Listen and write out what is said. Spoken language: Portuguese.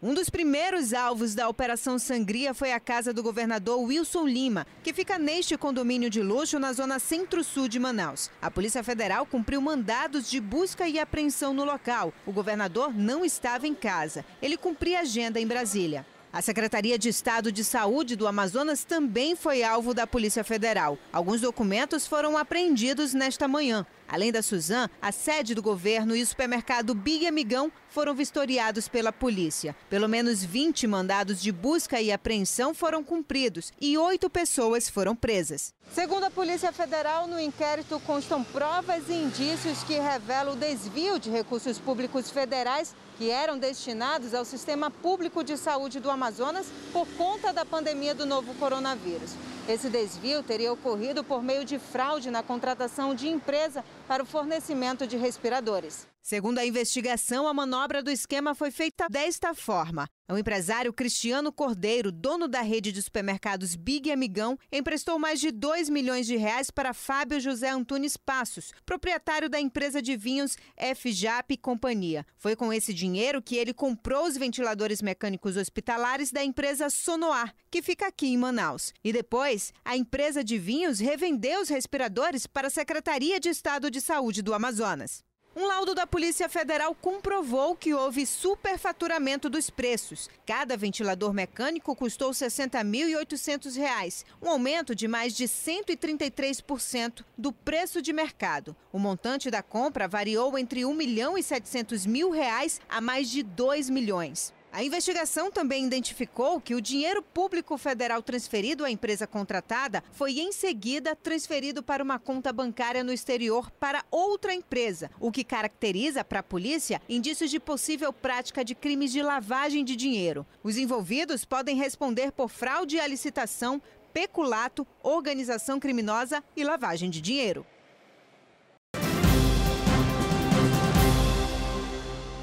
Um dos primeiros alvos da Operação Sangria foi a casa do governador Wilson Lima, que fica neste condomínio de luxo na zona centro-sul de Manaus. A Polícia Federal cumpriu mandados de busca e apreensão no local. O governador não estava em casa. Ele cumpria agenda em Brasília. A Secretaria de Estado de Saúde do Amazonas também foi alvo da Polícia Federal. Alguns documentos foram apreendidos nesta manhã. Além da Suzan, a sede do governo e o supermercado Big Amigão foram vistoriados pela polícia. Pelo menos 20 mandados de busca e apreensão foram cumpridos e oito pessoas foram presas. Segundo a Polícia Federal, no inquérito constam provas e indícios que revelam o desvio de recursos públicos federais que eram destinados ao sistema público de saúde do Amazonas por conta da pandemia do novo coronavírus. Esse desvio teria ocorrido por meio de fraude na contratação de empresa para o fornecimento de respiradores. Segundo a investigação, a manobra do esquema foi feita desta forma. O empresário Cristiano Cordeiro, dono da rede de supermercados Big Amigão, emprestou mais de 2 milhões de reais para Fábio José Antunes Passos, proprietário da empresa de vinhos FJAP Companhia. Foi com esse dinheiro que ele comprou os ventiladores mecânicos hospitalares da empresa Sonoar, que fica aqui em Manaus. E depois, a empresa de vinhos revendeu os respiradores para a Secretaria de Estado de Saúde do Amazonas. Um laudo da Polícia Federal comprovou que houve superfaturamento dos preços. Cada ventilador mecânico custou R$ 60.800, um aumento de mais de 133% do preço de mercado. O montante da compra variou entre R$ 1 milhão e 700 mil reais a mais de 2 milhões. A investigação também identificou que o dinheiro público federal transferido à empresa contratada foi em seguida transferido para uma conta bancária no exterior para outra empresa, o que caracteriza para a polícia indícios de possível prática de crimes de lavagem de dinheiro. Os envolvidos podem responder por fraude à licitação, peculato, organização criminosa e lavagem de dinheiro.